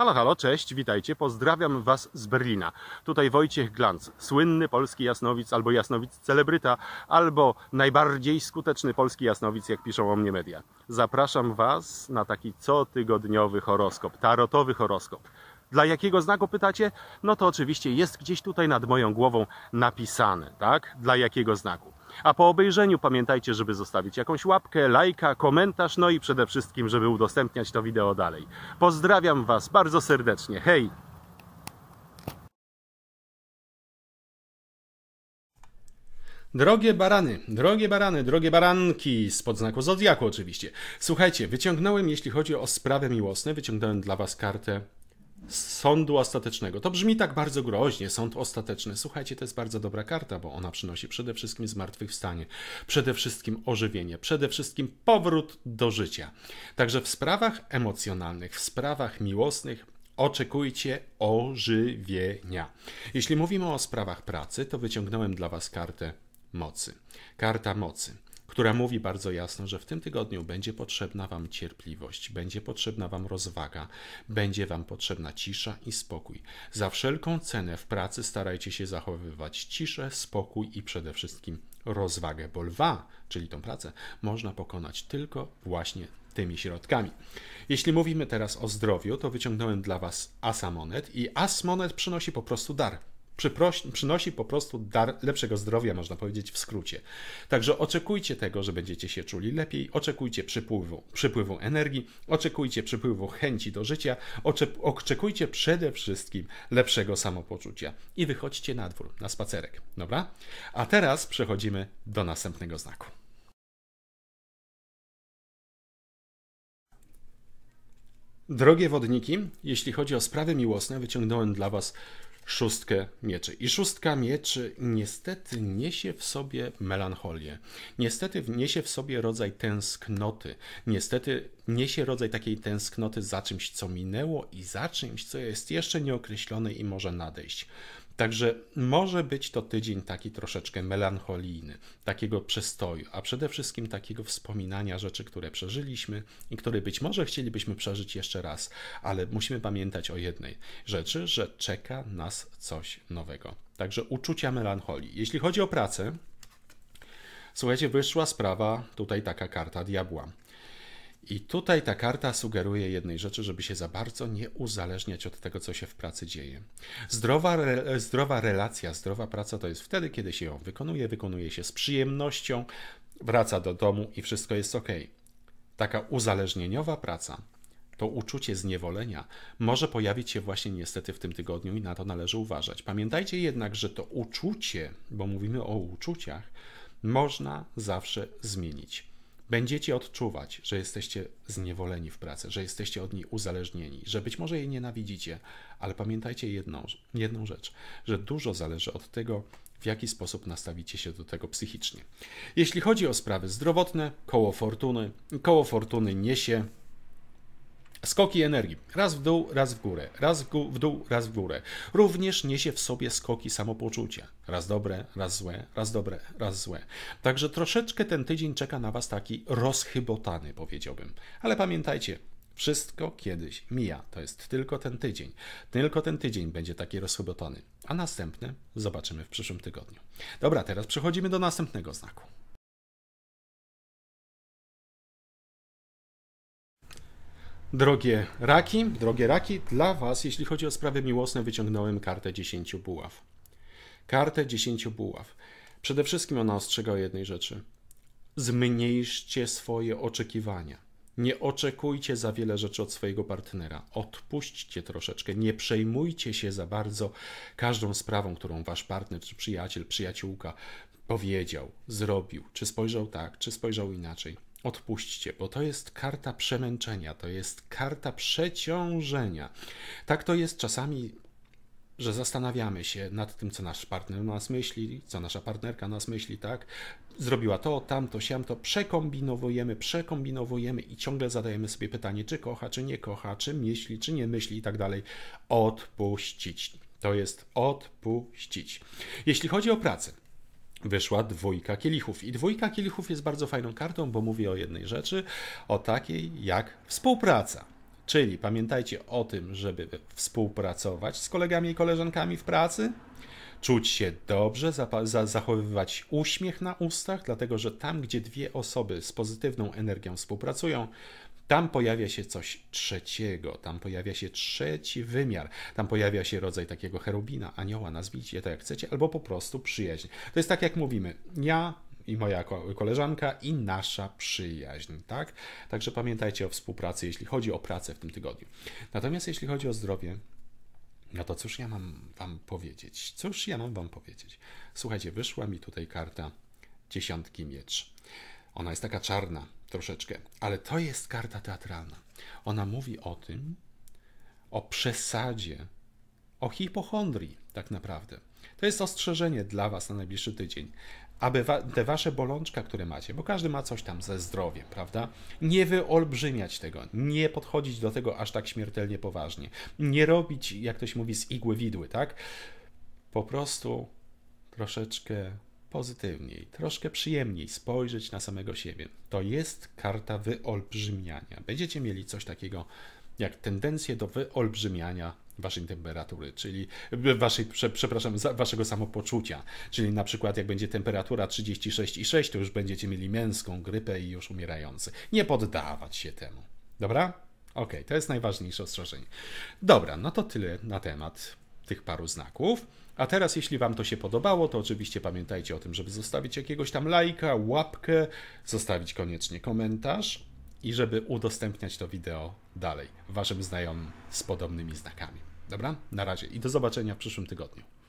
Halo, halo, cześć, witajcie, pozdrawiam Was z Berlina. Tutaj Wojciech Glanz, słynny polski jasnowic, albo jasnowic celebryta, albo najbardziej skuteczny polski jasnowic, jak piszą o mnie media. Zapraszam Was na taki cotygodniowy horoskop, tarotowy horoskop. Dla jakiego znaku pytacie? No to oczywiście jest gdzieś tutaj nad moją głową napisane, tak? Dla jakiego znaku? A po obejrzeniu pamiętajcie, żeby zostawić jakąś łapkę, lajka, komentarz, no i przede wszystkim, żeby udostępniać to wideo dalej. Pozdrawiam Was bardzo serdecznie. Hej! Drogie barany, drogie barany, drogie baranki, spod znaku Zodiaku oczywiście. Słuchajcie, wyciągnąłem, jeśli chodzi o sprawy miłosne, wyciągnąłem dla Was kartę sądu ostatecznego. To brzmi tak bardzo groźnie, sąd ostateczny. Słuchajcie, to jest bardzo dobra karta, bo ona przynosi przede wszystkim zmartwychwstanie, przede wszystkim ożywienie, przede wszystkim powrót do życia. Także w sprawach emocjonalnych, w sprawach miłosnych oczekujcie ożywienia. Jeśli mówimy o sprawach pracy, to wyciągnąłem dla Was kartę mocy. Karta mocy która mówi bardzo jasno, że w tym tygodniu będzie potrzebna Wam cierpliwość, będzie potrzebna Wam rozwaga, będzie Wam potrzebna cisza i spokój. Za wszelką cenę w pracy starajcie się zachowywać ciszę, spokój i przede wszystkim rozwagę, bo lwa, czyli tą pracę, można pokonać tylko właśnie tymi środkami. Jeśli mówimy teraz o zdrowiu, to wyciągnąłem dla Was Asamonet i Asmonet przynosi po prostu dar przynosi po prostu dar lepszego zdrowia, można powiedzieć w skrócie. Także oczekujcie tego, że będziecie się czuli lepiej, oczekujcie przypływu, przypływu energii, oczekujcie przypływu chęci do życia, oczekujcie przede wszystkim lepszego samopoczucia i wychodźcie na dwór, na spacerek, dobra? A teraz przechodzimy do następnego znaku. Drogie wodniki, jeśli chodzi o sprawy miłosne, wyciągnąłem dla Was szóstkę mieczy. I szóstka mieczy niestety niesie w sobie melancholię. Niestety niesie w sobie rodzaj tęsknoty. Niestety niesie rodzaj takiej tęsknoty za czymś, co minęło i za czymś, co jest jeszcze nieokreślone i może nadejść. Także może być to tydzień taki troszeczkę melancholijny, takiego przestoju, a przede wszystkim takiego wspominania rzeczy, które przeżyliśmy i które być może chcielibyśmy przeżyć jeszcze raz, ale musimy pamiętać o jednej rzeczy, że czeka nas coś nowego. Także uczucia melancholii. Jeśli chodzi o pracę, słuchajcie, wyszła sprawa, tutaj taka karta diabła. I tutaj ta karta sugeruje jednej rzeczy, żeby się za bardzo nie uzależniać od tego, co się w pracy dzieje. Zdrowa, re, zdrowa relacja, zdrowa praca to jest wtedy, kiedy się ją wykonuje, wykonuje się z przyjemnością, wraca do domu i wszystko jest ok. Taka uzależnieniowa praca, to uczucie zniewolenia, może pojawić się właśnie niestety w tym tygodniu i na to należy uważać. Pamiętajcie jednak, że to uczucie, bo mówimy o uczuciach, można zawsze zmienić. Będziecie odczuwać, że jesteście zniewoleni w pracy, że jesteście od niej uzależnieni, że być może jej nienawidzicie, ale pamiętajcie jedną, jedną rzecz, że dużo zależy od tego, w jaki sposób nastawicie się do tego psychicznie. Jeśli chodzi o sprawy zdrowotne, koło fortuny, koło fortuny niesie Skoki energii. Raz w dół, raz w górę. Raz w dół, raz w górę. Również niesie w sobie skoki samopoczucia. Raz dobre, raz złe, raz dobre, raz złe. Także troszeczkę ten tydzień czeka na Was taki rozchybotany, powiedziałbym. Ale pamiętajcie, wszystko kiedyś mija. To jest tylko ten tydzień. Tylko ten tydzień będzie taki rozchybotany. A następny zobaczymy w przyszłym tygodniu. Dobra, teraz przechodzimy do następnego znaku. Drogie raki, drogie raki, dla Was, jeśli chodzi o sprawy miłosne, wyciągnąłem kartę 10 buław. Kartę 10 buław. Przede wszystkim ona ostrzega o jednej rzeczy. Zmniejszcie swoje oczekiwania. Nie oczekujcie za wiele rzeczy od swojego partnera. Odpuśćcie troszeczkę. Nie przejmujcie się za bardzo każdą sprawą, którą wasz partner, czy przyjaciel, przyjaciółka powiedział, zrobił, czy spojrzał tak, czy spojrzał inaczej odpuśćcie, bo to jest karta przemęczenia, to jest karta przeciążenia. Tak to jest czasami, że zastanawiamy się nad tym, co nasz partner nas myśli, co nasza partnerka nas myśli, tak? Zrobiła to, tamto, siamto, przekombinowujemy, przekombinowujemy i ciągle zadajemy sobie pytanie, czy kocha, czy nie kocha, czy myśli, czy nie myśli i tak dalej. Odpuścić. To jest odpuścić. Jeśli chodzi o pracę, wyszła dwójka kielichów. I dwójka kielichów jest bardzo fajną kartą, bo mówi o jednej rzeczy, o takiej jak współpraca. Czyli pamiętajcie o tym, żeby współpracować z kolegami i koleżankami w pracy, czuć się dobrze, za zachowywać uśmiech na ustach, dlatego że tam, gdzie dwie osoby z pozytywną energią współpracują, tam pojawia się coś trzeciego, tam pojawia się trzeci wymiar, tam pojawia się rodzaj takiego cherubina, anioła, nazwijcie to jak chcecie, albo po prostu przyjaźń. To jest tak jak mówimy, ja i moja koleżanka i nasza przyjaźń, tak? Także pamiętajcie o współpracy, jeśli chodzi o pracę w tym tygodniu. Natomiast jeśli chodzi o zdrowie, no to cóż ja mam wam powiedzieć? Cóż ja mam wam powiedzieć? Słuchajcie, wyszła mi tutaj karta dziesiątki miecz. Ona jest taka czarna troszeczkę, ale to jest karta teatralna. Ona mówi o tym, o przesadzie o hipochondrii tak naprawdę. To jest ostrzeżenie dla Was na najbliższy tydzień, aby wa te Wasze bolączka, które macie, bo każdy ma coś tam ze zdrowiem, prawda? Nie wyolbrzymiać tego, nie podchodzić do tego aż tak śmiertelnie poważnie, nie robić, jak ktoś mówi, z igły widły, tak? Po prostu troszeczkę pozytywniej, troszkę przyjemniej spojrzeć na samego siebie. To jest karta wyolbrzymiania. Będziecie mieli coś takiego jak tendencję do wyolbrzymiania waszej temperatury, czyli waszej, przepraszam, waszego samopoczucia. Czyli na przykład jak będzie temperatura 36,6, to już będziecie mieli męską grypę i już umierający. Nie poddawać się temu. Dobra? Ok, to jest najważniejsze ostrzeżenie. Dobra, no to tyle na temat tych paru znaków. A teraz, jeśli Wam to się podobało, to oczywiście pamiętajcie o tym, żeby zostawić jakiegoś tam lajka, łapkę, zostawić koniecznie komentarz i żeby udostępniać to wideo dalej waszym znajomym z podobnymi znakami. Dobra? Na razie i do zobaczenia w przyszłym tygodniu.